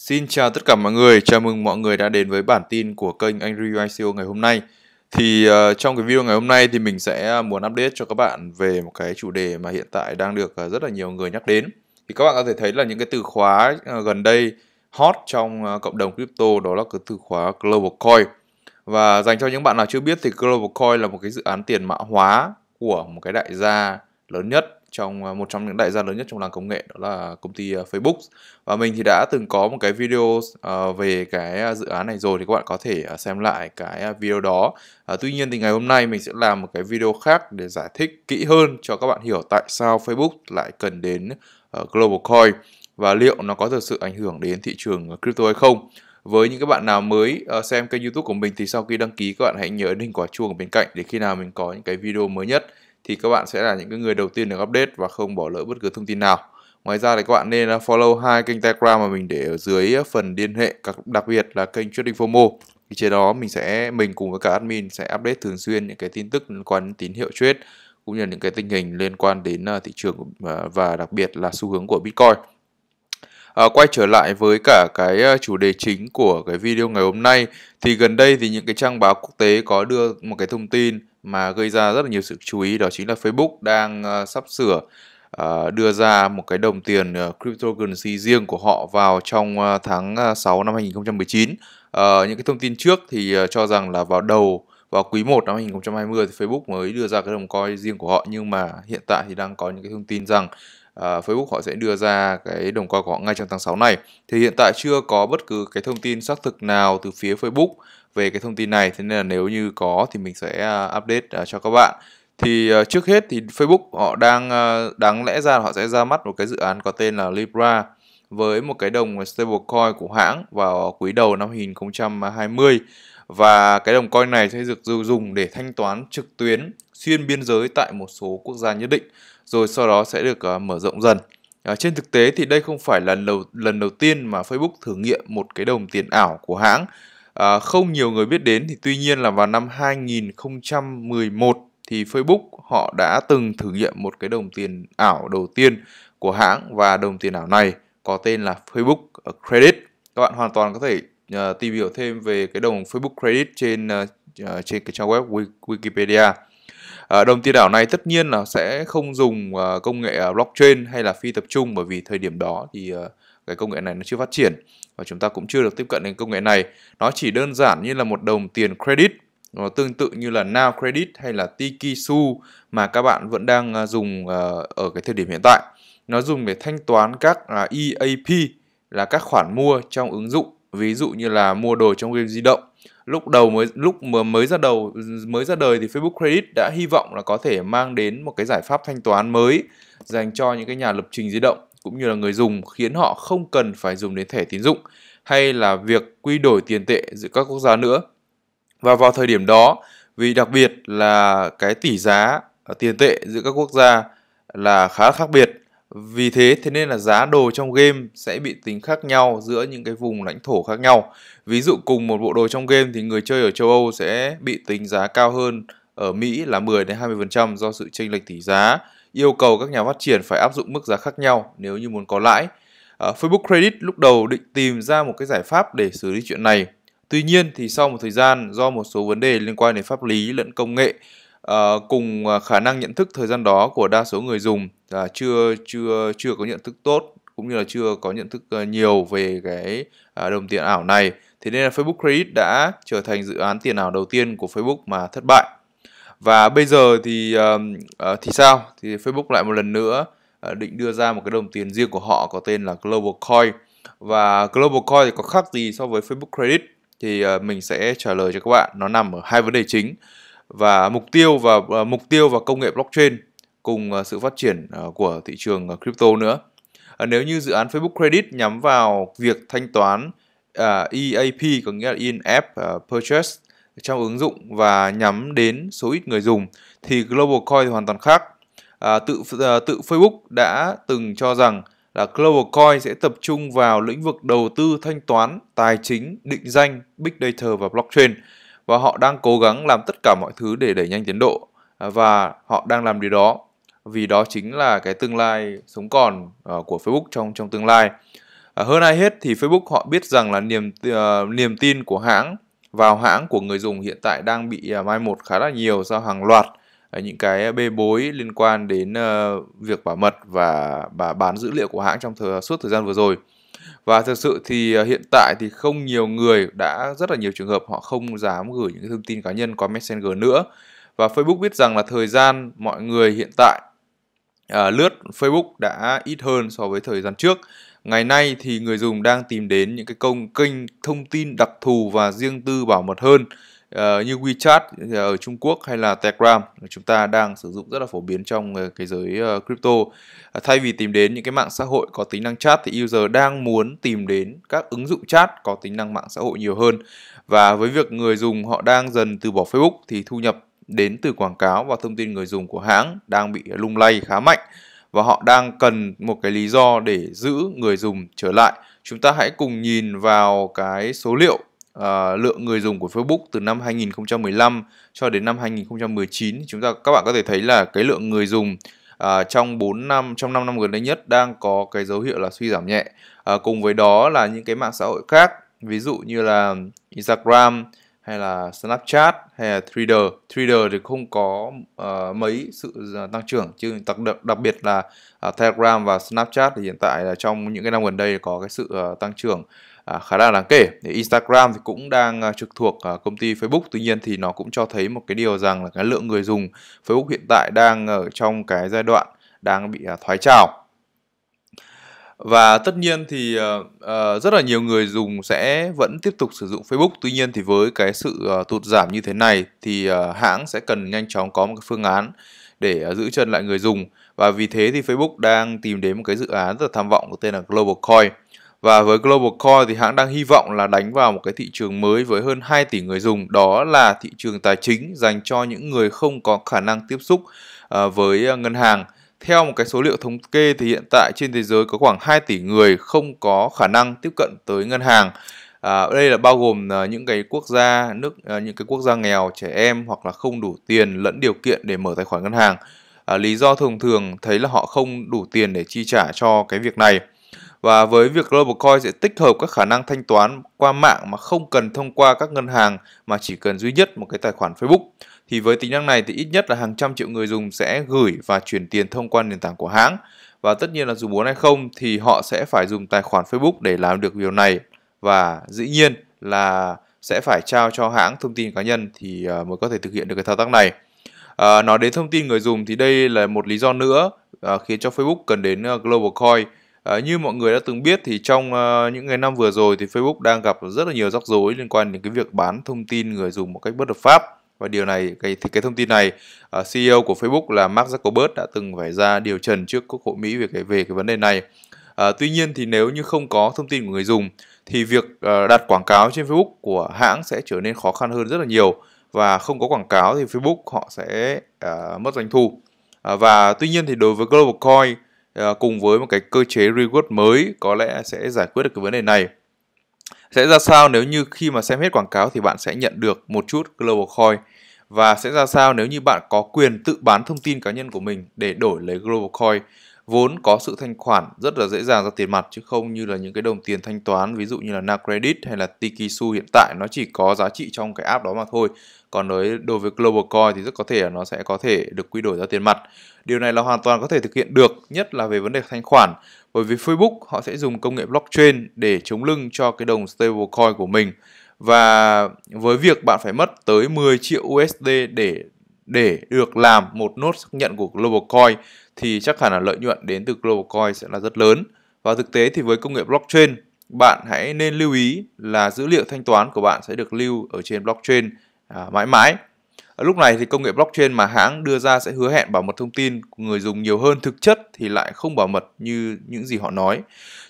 Xin chào tất cả mọi người, chào mừng mọi người đã đến với bản tin của kênh Anh Review ICO ngày hôm nay. Thì uh, trong cái video ngày hôm nay thì mình sẽ muốn update cho các bạn về một cái chủ đề mà hiện tại đang được uh, rất là nhiều người nhắc đến. Thì các bạn có thể thấy là những cái từ khóa uh, gần đây hot trong uh, cộng đồng crypto đó là cái từ khóa Global Coin. Và dành cho những bạn nào chưa biết thì Global Coin là một cái dự án tiền mã hóa của một cái đại gia lớn nhất trong à, một trong những đại gia lớn nhất trong làng công nghệ đó là công ty à, Facebook và mình thì đã từng có một cái video à, về cái dự án này rồi thì các bạn có thể xem lại cái video đó tuy nhiên thì ngày hôm nay mình sẽ làm một cái video khác để giải thích kỹ hơn cho các bạn hiểu tại sao Facebook lại cần đến Global Coin và liệu nó có thực sự ảnh hưởng đến thị trường crypto hay không với những các bạn nào mới xem kênh youtube của mình thì sau khi đăng ký các bạn hãy nhớ đinh quả chuông ở bên cạnh để khi nào mình có những cái video mới nhất thì các bạn sẽ là những cái người đầu tiên được update và không bỏ lỡ bất cứ thông tin nào. Ngoài ra thì các bạn nên à, follow hai kênh Telegram mà mình để ở dưới à, phần liên hệ, đặc biệt là kênh Trading FOMO. Thì trên đó mình sẽ mình cùng với cả admin sẽ update thường xuyên những cái tin tức liên quan đến tín hiệu trade cũng như những cái tình hình liên quan đến à, thị trường và đặc biệt là xu hướng của Bitcoin. À, quay trở lại với cả cái ờ, chủ đề chính của cái video ngày hôm nay thì gần đây thì những cái trang báo quốc tế có đưa một cái thông tin mà gây ra rất là nhiều sự chú ý đó chính là Facebook đang uh, sắp sửa uh, đưa ra một cái đồng tiền uh, cryptocurrency riêng của họ vào trong uh, tháng 6 năm 2019. Uh, những cái thông tin trước thì uh, cho rằng là vào đầu vào quý 1 năm 2020 thì Facebook mới đưa ra cái đồng coin riêng của họ nhưng mà hiện tại thì đang có những cái thông tin rằng uh, Facebook họ sẽ đưa ra cái đồng coin của họ ngay trong tháng 6 này. Thì hiện tại chưa có bất cứ cái thông tin xác thực nào từ phía Facebook về cái thông tin này. Thế nên là nếu như có thì mình sẽ uh, update uh, cho các bạn. Thì uh, trước hết thì Facebook họ đang uh, đáng lẽ ra họ sẽ ra mắt một cái dự án có tên là Libra với một cái đồng stablecoin của hãng vào quý đầu năm 2020 và cái đồng coin này sẽ được dùng để thanh toán trực tuyến xuyên biên giới tại một số quốc gia nhất định rồi sau đó sẽ được uh, mở rộng dần. À, trên thực tế thì đây không phải là lần đầu, lần đầu tiên mà Facebook thử nghiệm một cái đồng tiền ảo của hãng. À, không nhiều người biết đến thì tuy nhiên là vào năm 2011 thì Facebook họ đã từng thử nghiệm một cái đồng tiền ảo đầu tiên của hãng và đồng tiền ảo này có tên là Facebook Credit. Các bạn hoàn toàn có thể uh, tìm hiểu thêm về cái đồng Facebook Credit trên uh, trên cái trang web Wikipedia. Ờ, đồng tiền ảo này tất nhiên là sẽ không dùng ờ, công nghệ ờ, blockchain hay là phi tập trung bởi vì thời điểm đó thì cái công nghệ này nó chưa phát triển và chúng ta cũng chưa được tiếp cận đến công nghệ này. Nó chỉ đơn giản như là một đồng tiền credit nó tương tự như là Now Credit hay là tiki su mà các bạn vẫn đang dùng ở cái thời điểm hiện tại. Nó dùng để thanh toán các à, EAP là các khoản mua trong ứng dụng, ví dụ như là mua đồ trong game di động lúc đầu mới lúc mà mới ra đầu mới ra đời thì Facebook Credit đã hy vọng là có thể mang đến một cái giải pháp thanh toán mới dành cho những cái nhà lập trình di động cũng như là người dùng khiến họ không cần phải dùng đến thẻ tín dụng hay là việc quy đổi tiền tệ giữa các quốc gia nữa. Và vào thời điểm đó, vì đặc biệt là cái tỷ giá à, tiền tệ giữa các quốc gia là khá khác biệt vì thế, thế nên là giá đồ trong game sẽ bị tính khác nhau giữa những cái vùng lãnh thổ khác nhau. Ví dụ cùng một bộ đồ trong game thì người chơi ở châu Âu sẽ bị tính giá cao hơn ở Mỹ là 10 đến 20% do sự chênh lệch tỷ giá, yêu cầu các nhà phát triển phải áp dụng mức giá khác nhau nếu như muốn có lãi. À, Facebook Credit lúc đầu định tìm ra một cái giải pháp để xử lý chuyện này. Tuy nhiên thì sau một thời gian do một số vấn đề liên quan đến pháp lý lẫn công nghệ Uh, cùng à, khả năng nhận thức thời gian đó của đa số người dùng là chưa chưa chưa có nhận thức tốt cũng như là chưa có nhận thức ờ, nhiều về cái à, đồng tiền ảo này. Thế nên là Facebook Credit đã trở thành dự án tiền ảo đầu tiên của Facebook mà thất bại. Và bây giờ thì uh, thì sao? Thì Facebook lại một lần nữa uh, định đưa ra một cái đồng tiền riêng của họ có tên là Global Coin. Và Global Coin thì có khác gì so với Facebook Credit? Thì mình sẽ trả lời cho các bạn nó nằm ở hai vấn đề chính và mục tiêu và à, mục tiêu và công nghệ blockchain cùng à, sự phát triển à, của thị trường crypto nữa. Nếu như dự án Facebook Credit nhắm vào việc thanh toán EAP có nghĩa là in-app e purchase trong ứng dụng và nhắm đến số ít người dùng thì Global Coin hoàn toàn khác. À, tự à, tự Facebook đã từng cho rằng là Global Coin sẽ tập trung vào lĩnh vực đầu tư thanh toán, tài chính, định danh, big data và blockchain và họ đang cố gắng làm tất cả mọi thứ để đẩy nhanh tiến độ và họ đang làm điều đó vì đó chính là cái tương lai sống còn ờ, của Facebook trong trong tương lai. À, hơn ai hết thì Facebook họ biết rằng là niềm uh, niềm tin của hãng vào hãng của người dùng hiện tại đang bị uh, mai một khá là nhiều do hàng loạt uh, những cái bê bối liên quan đến uh, việc bảo mật và, và bán dữ liệu của hãng trong thời, suốt thời gian vừa rồi và thực sự thì à, hiện tại thì không nhiều người đã rất là nhiều trường hợp họ không dám gửi những thông tin cá nhân qua Messenger nữa và Facebook biết rằng là thời gian mọi người hiện tại à, lướt Facebook đã ít hơn so với thời gian trước ngày nay thì người dùng đang tìm đến những cái công kênh thông tin đặc thù và riêng tư bảo mật hơn Ờ, như WeChat ờ, ở Trung Quốc hay là Telegram chúng ta đang sử dụng rất là phổ biến trong ờ, cái giới crypto. Thay vì tìm đến những cái mạng xã hội có tính năng chat thì user đang muốn tìm đến các ứng dụng chat có tính năng mạng xã hội nhiều hơn. Và với việc người dùng họ đang dần từ bỏ Facebook thì thu nhập đến từ quảng cáo và thông tin người dùng của hãng đang bị lung lay khá mạnh và họ đang cần một cái lý do để giữ người dùng trở lại. Chúng ta hãy cùng nhìn vào cái số liệu uh, lượng người dùng của Facebook từ năm 2015 cho đến năm 2019 chúng ta các bạn có thể thấy là cái lượng người dùng uh, trong 4 năm, trong 5 năm gần đây nhất đang có cái dấu hiệu là suy giảm nhẹ. uh, cùng với đó là những cái mạng xã hội khác, ví dụ như là Instagram, hay là Snapchat hay là Twitter. Twitter thì không có uh, mấy sự ờ, tăng trưởng chứ đặc, đặc biệt là uh, Telegram và Snapchat thì hiện tại là trong những cái năm gần đây có cái sự uh, tăng trưởng uh, khá là đáng kể. Thì Instagram thì cũng đang uh, trực thuộc uh, công ty Facebook. Tuy nhiên thì nó cũng cho thấy một cái điều rằng là cái lượng người dùng Facebook hiện tại đang ở trong cái giai đoạn đang bị uh, thoái trào và tất nhiên thì uh, rất là nhiều người dùng sẽ vẫn tiếp tục sử dụng Facebook tuy nhiên thì với cái sự uh, tụt giảm như thế này thì uh, hãng sẽ cần nhanh chóng có một cái phương án để uh, giữ chân lại người dùng và vì thế thì Facebook đang tìm đến một cái dự án rất là tham vọng có tên là Global Coin và với Global Coin thì hãng đang hy vọng là đánh vào một cái thị trường mới với hơn 2 tỷ người dùng đó là thị trường tài chính dành cho những người không có khả năng tiếp xúc uh, với ngân hàng theo một cái số liệu thống kê thì hiện tại trên thế giới có khoảng 2 tỷ người không có khả năng tiếp cận tới ngân hàng. À, đây là bao gồm uh, những cái quốc gia nước uh, những cái quốc gia nghèo, trẻ em hoặc là không đủ tiền lẫn điều kiện để mở tài khoản ngân hàng. À, lý do thường thường thấy là họ không đủ tiền để chi trả cho cái việc này. Và với việc Globalcoin sẽ tích hợp các khả năng thanh toán qua mạng mà không cần thông qua các ngân hàng mà chỉ cần duy nhất một cái tài khoản Facebook thì với tính năng này thì ít nhất là hàng trăm triệu người dùng sẽ gửi và chuyển tiền thông qua nền tảng của hãng. Và tất nhiên là dù muốn hay không thì họ sẽ phải dùng tài khoản Facebook để làm được điều này và dĩ nhiên là sẽ phải trao cho hãng thông tin cá nhân thì à, mới có thể thực hiện được cái thao tác này. À, nói đến thông tin người dùng thì đây là một lý do nữa à, khiến cho Facebook cần đến à, Global Coin. À, như mọi người đã từng biết thì trong uh, những ngày năm vừa rồi thì Facebook đang gặp rất là nhiều rắc rối liên quan đến cái việc bán thông tin người dùng một cách bất hợp pháp và điều này cái thì cái thông tin này uh, à, CEO của Facebook là Mark Zuckerberg đã từng phải ra điều trần trước Quốc hội Mỹ về cái về cái vấn đề này. Uh, tuy nhiên thì nếu như không có thông tin của người dùng thì việc uh, đặt quảng cáo trên Facebook của hãng sẽ trở nên khó khăn hơn rất là nhiều và không có quảng cáo thì Facebook họ sẽ uh, mất doanh thu. Uh, và tuy nhiên thì đối với Global Coin uh, cùng với một cái cơ chế reward mới có lẽ sẽ giải quyết được cái vấn đề này. Sẽ ra sao nếu như khi mà xem hết quảng cáo thì bạn sẽ nhận được một chút Global Coin và sẽ ra sao nếu như bạn có quyền tự bán thông tin cá nhân của mình để đổi lấy Global Coin vốn có sự thanh khoản rất là dễ dàng ra tiền mặt chứ không như là những cái đồng tiền thanh toán ví dụ như là Nacredit hay là Tikisu hiện tại nó chỉ có giá trị trong cái app đó mà thôi. Còn đối đối với Global Coin thì rất có thể là nó sẽ có thể được quy đổi ra tiền mặt. Điều này là hoàn toàn có thể thực hiện được, nhất là về vấn đề thanh khoản. Bởi vì Facebook họ sẽ dùng công nghệ blockchain để chống lưng cho cái đồng stablecoin của mình. Và với việc bạn phải mất tới 10 triệu USD để để được làm một nốt xác nhận của Global Coin thì chắc hẳn là lợi nhuận đến từ global coin sẽ là rất lớn. Và thực tế thì với công nghệ blockchain, bạn hãy nên lưu ý là dữ liệu thanh toán của bạn sẽ được lưu ở trên blockchain à, mãi mãi. Ở lúc này thì công nghệ blockchain mà hãng đưa ra sẽ hứa hẹn bảo mật thông tin của người dùng nhiều hơn thực chất thì lại không bảo mật như những gì họ nói.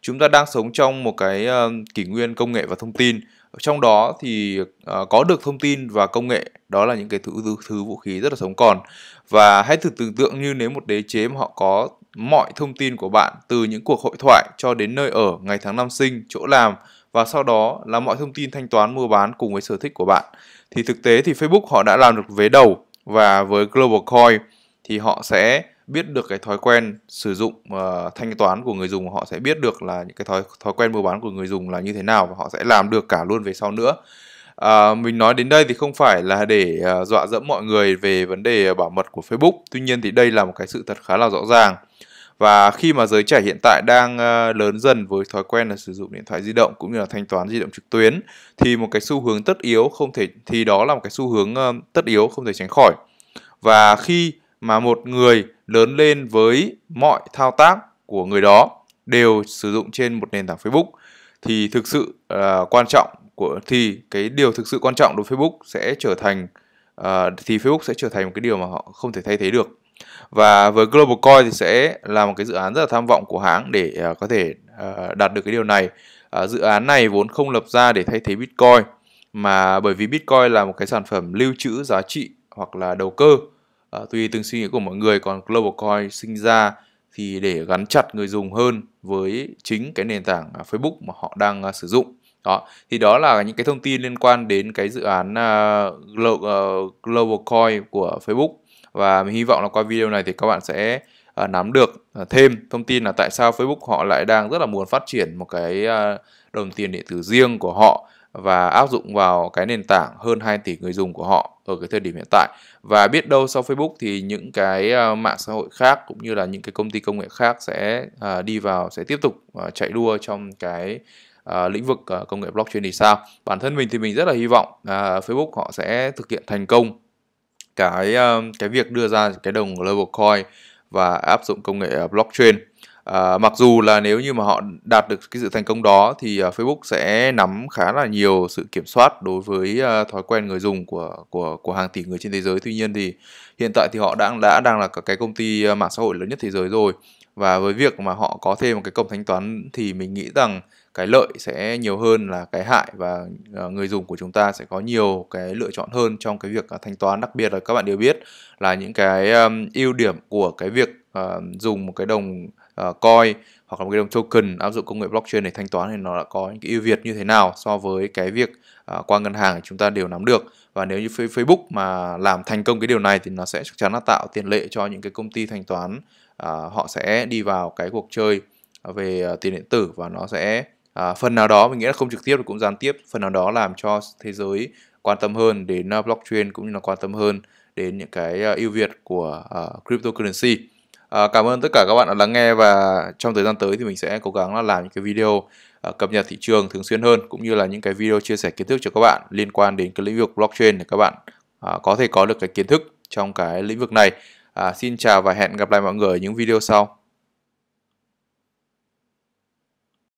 Chúng ta đang sống trong một cái ờ, kỷ nguyên công nghệ và thông tin. Trong đó thì ờ, có được thông tin và công nghệ đó là những cái thứ thứ vũ khí rất là sống còn và hãy thử tưởng tượng như nếu một đế chế mà họ có mọi thông tin của bạn từ những cuộc hội thoại cho đến nơi ở, ngày tháng năm sinh, chỗ làm và sau đó là mọi thông tin thanh toán mua bán cùng với sở thích của bạn. Thì thực tế thì Facebook họ đã làm được vế đầu và với Global Coin thì họ sẽ biết được cái thói quen sử dụng uh, thanh toán của người dùng họ sẽ biết được là những cái thói thói quen mua bán của người dùng là như thế nào và họ sẽ làm được cả luôn về sau nữa À, mình nói đến đây thì không phải là để à, dọa dẫm mọi người về vấn đề à, bảo mật của Facebook, tuy nhiên thì đây là một cái sự thật khá là rõ ràng. Và khi mà giới trẻ hiện tại đang à, lớn dần với thói quen là sử dụng điện thoại di động cũng như là thanh toán di động trực tuyến thì một cái xu hướng tất yếu không thể thì đó là một cái xu hướng uh, tất yếu không thể tránh khỏi. Và khi mà một người lớn lên với mọi thao tác của người đó đều sử dụng trên một nền tảng Facebook thì thực sự uh, quan trọng của thì cái điều thực sự quan trọng đối với Facebook sẽ trở thành uh, thì Facebook sẽ trở thành một cái điều mà họ không thể thay thế được và với Global Coin thì sẽ là một cái dự án rất là tham vọng của hãng để uh, có thể uh, đạt được cái điều này uh, dự án này vốn không lập ra để thay thế Bitcoin mà bởi vì Bitcoin là một cái sản phẩm lưu trữ giá trị hoặc là đầu cơ uh, tùy từng suy nghĩ của mọi người còn Global Coin sinh ra thì để gắn chặt người dùng hơn với chính cái nền tảng Facebook mà họ đang sử dụng đó thì đó là những cái thông tin liên quan đến cái dự án uh, à, Global, uh, ờ, Global Coin của Facebook và mình hy vọng là qua video này thì các bạn sẽ uh, nắm được uh, thêm thông tin là tại sao Facebook họ lại đang rất là muốn phát triển một cái uh, đồng tiền điện tử riêng của họ và áp dụng vào cái nền tảng hơn 2 tỷ người dùng của họ ở cái thời điểm hiện tại và biết đâu sau Facebook thì những cái mạng xã hội khác cũng như là những cái công ty công nghệ khác sẽ đi vào sẽ tiếp tục chạy đua trong cái Ờ, lĩnh vực uh, công nghệ blockchain thì sao bản thân mình thì mình rất là hy vọng uh, Facebook họ sẽ thực hiện thành công cái uh, cái việc đưa ra cái đồng Level coin và áp dụng công nghệ blockchain À, mặc dù là nếu như mà họ đạt được cái sự thành công đó thì uh, Facebook sẽ nắm khá là nhiều sự kiểm soát đối với uh, thói quen người dùng của của của hàng tỷ người trên thế giới. Tuy nhiên thì hiện tại thì họ đã đã đang là cái công ty mạng xã hội lớn nhất thế giới rồi và với việc mà họ có thêm một cái cổng thanh toán thì mình nghĩ rằng cái lợi sẽ nhiều hơn là cái hại và ờ, người dùng của chúng ta sẽ có nhiều cái lựa chọn hơn trong cái việc ờ, thanh toán đặc biệt là các bạn đều biết là những cái ưu điểm của cái việc ờ, dùng một cái đồng coin hoặc là một cái đồng token áp dụng công nghệ blockchain để thanh toán thì nó đã có những cái ưu việt như thế nào so với cái việc qua ngân hàng chúng ta đều nắm được và nếu như Facebook mà làm thành công cái điều này thì nó sẽ chắc chắn là tạo tiền lệ cho những cái công ty thanh toán họ sẽ đi vào cái cuộc chơi về tiền điện tử và nó sẽ à, phần nào đó mình nghĩ là không trực tiếp cũng gián tiếp phần nào đó làm cho thế giới quan tâm hơn đến uh, blockchain cũng như là quan tâm hơn đến những cái à, ưu uh, việt của uh, cryptocurrency uh, cảm ơn tất cả các bạn đã lắng nghe và trong thời gian tới thì mình sẽ cố gắng là làm những cái video uh, cập nhật thị trường thường xuyên hơn cũng như là những cái video chia sẻ kiến thức cho các bạn liên quan đến cái lĩnh vực blockchain để các bạn uh, có thể có được cái kiến thức trong cái lĩnh vực này uh, xin chào và hẹn gặp lại mọi người ở những video sau